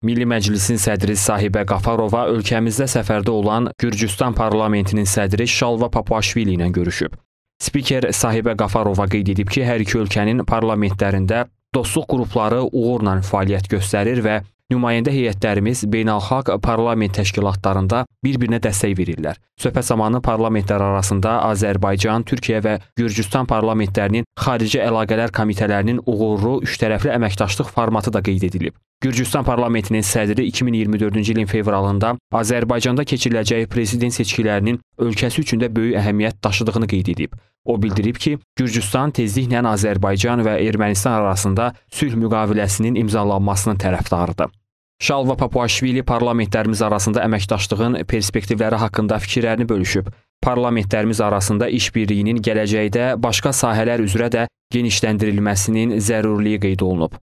Milli Məclisin sədri Sahibə Qafarova ölkəmizdə səfərdə olan Gürcüstan parlamentinin sədri Şalva Papuaşvili ilə görüşüb. Spiker Sahibə Qafarova qeyd edib ki, hər iki ölkənin parlamentlərində dostluq qrupları uğurla fəaliyyət göstərir və nümayəndə heyətlərimiz beynəlxalq parlament təşkilatlarında bir-birinə dəstək verirlər. Söhbət zamanı parlamentlər arasında Azərbaycan, Türkiyə və Gürcüstan parlamentlərinin xarici əlaqələr komitələrinin uğurlu üçtərəfli əməkdaşlıq formatı da qeyd edilib. Gürcüstan parlamentinin sədri 2024-cü ilin fevralında Azərbaycanda keçiriləcəyi prezident seçkilərinin ölkəsi üçün də böyük əhəmiyyət daşıdığını qeyd edib. O bildirib ki, Gürcüstan tezliklə Azərbaycan və Ermənistan arasında sülh müqaviləsinin imzalanmasının tərəfdarıdır. Şalva Papuaşvili parlamentlərimiz arasında əməkdaşlığın perspektivləri haqqında fikirlərini bölüşüb. Parlamentlərimiz arasında işbirliyinin gələcəkdə başqa sahələr üzrə də genişləndirilməsinin zəruriliyi qeyd olunub.